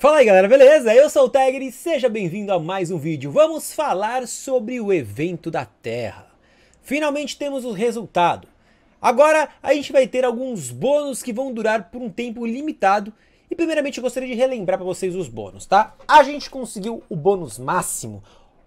Fala aí galera, beleza? Eu sou o Tegri e seja bem-vindo a mais um vídeo. Vamos falar sobre o evento da Terra. Finalmente temos o resultado. Agora a gente vai ter alguns bônus que vão durar por um tempo limitado. E primeiramente eu gostaria de relembrar para vocês os bônus, tá? A gente conseguiu o bônus máximo.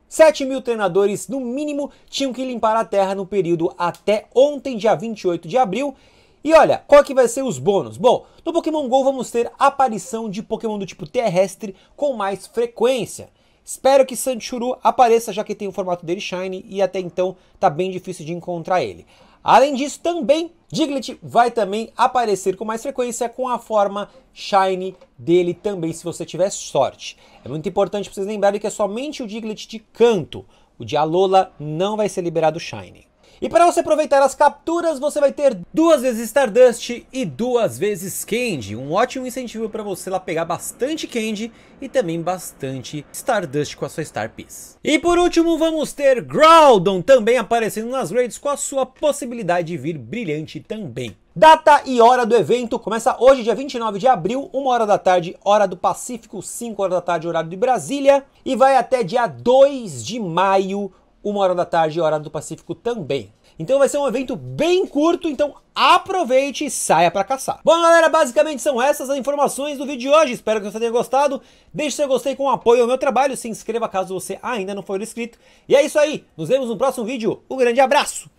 7 mil treinadores, no mínimo, tinham que limpar a Terra no período até ontem, dia 28 de abril, e olha, qual que vai ser os bônus? Bom, no Pokémon GO vamos ter aparição de Pokémon do tipo terrestre com mais frequência. Espero que Sandshuru apareça, já que tem o formato dele Shiny e até então tá bem difícil de encontrar ele. Além disso, também Diglett vai também aparecer com mais frequência com a forma Shiny dele também, se você tiver sorte. É muito importante vocês lembrarem que é somente o Diglett de canto. O de Alola não vai ser liberado Shiny. E para você aproveitar as capturas, você vai ter duas vezes Stardust e duas vezes Candy. Um ótimo incentivo para você lá pegar bastante Candy e também bastante Stardust com a sua Star Piece. E por último, vamos ter Groudon também aparecendo nas raids com a sua possibilidade de vir brilhante também. Data e hora do evento começa hoje, dia 29 de abril, 1 hora da tarde, hora do Pacífico, 5 horas da tarde, horário de Brasília, e vai até dia 2 de maio, uma hora da tarde, hora do Pacífico também. Então vai ser um evento bem curto, então aproveite e saia para caçar. Bom, galera, basicamente são essas as informações do vídeo de hoje. Espero que você tenha gostado. Deixe seu gostei com apoio ao meu trabalho. Se inscreva caso você ainda não for inscrito. E é isso aí. Nos vemos no próximo vídeo. Um grande abraço.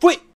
Fui!